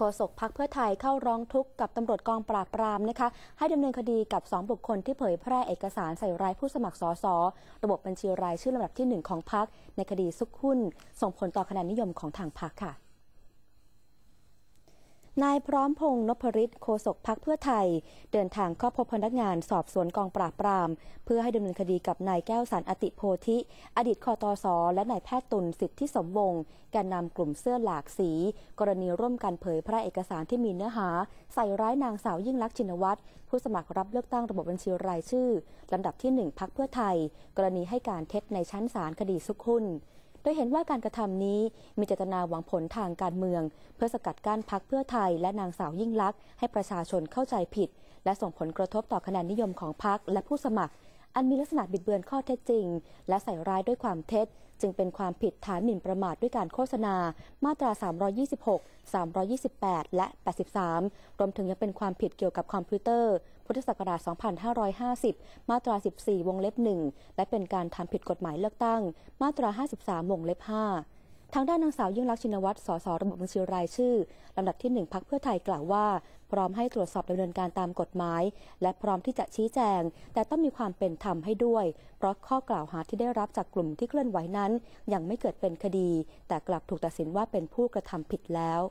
ฆษกพักเพื่อไทยเข้าร้องทุกข์กับตำรวจกองปราบปรามนะคะให้ดำเนินคดีกับ2บุคคลที่เผยแพร่เอกสารใส่ร้ายผู้สมัครสสระบบบัญชีรายชื่อลำดับที่ 1 ของพักในคดีซุกหุ้นส่งผลต่อคะแนนนิยมของทางพักค่ะนายพร้อมพงศ์นพฤทธิ์โฆษกพักเพื่อไทย เดินทางเข้าพบพนักงานสอบสวนกองปราบปราม เพื่อให้ดำเนินคดีกับนายแก้วสันอติโพธิ อดีตคอตอสอและนายแพทย์ตุลสิทธิสมวงศ์แกนนำกลุ่มเสื้อหลากสี กรณีร่วมกันเผยพระเอกสารที่มีเนื้อหา ใส่ร้ายนางสาวยิ่งลักษณ์ชินวัตร ผู้สมัครรับเลือกตั้งระบบบัญชีรายชื่อลำดับที่1พักเพื่อไทย กรณีให้การเท็จในชั้นศาลคดีสุขุนโดยเห็นว่าการกระทำนี้มีเจตนาหวังผลทางการเมือง เพื่อสกัดกั้นพักเพื่อไทยและนางสาวยิ่งลักษณ์ให้ประชาชนเข้าใจผิด และส่งผลกระทบต่อคะแนนนิยมของพักและผู้สมัครอันมีลักษณะบิดเบือนข้อเท็จจริง และใส่ร้ายด้วยความเท็จ จึงเป็นความผิดฐานหมิ่นประมาทด้วยการโฆษณา มาตรา326 328 และ 83 รวมถึงยังเป็นความผิดเกี่ยวกับคอมพิวเตอร์ พุทธศักราช 2550 มาตรา 14 วงเล็บ 1 และเป็นการทำผิดกฎหมายเลือกตั้ง มาตรา 53 วงเล็บ5ทางด้านนางสาวยิ่งรักชินวัตร สส ระบบบัญชีรายชื่อ ลำดับที่ 1พักเพื่อไทยกล่าวว่า พร้อมให้ตรวจสอบดำเนินการตามกฎหมาย และพร้อมที่จะชี้แจง แต่ต้องมีความเป็นธรรมให้ด้วย เพราะข้อกล่าวหาที่ได้รับจากกลุ่มที่เคลื่อนไหวนั้นยังไม่เกิดเป็นคดี แต่กลับถูกตัดสินว่าเป็นผู้กระทำผิดแล้ว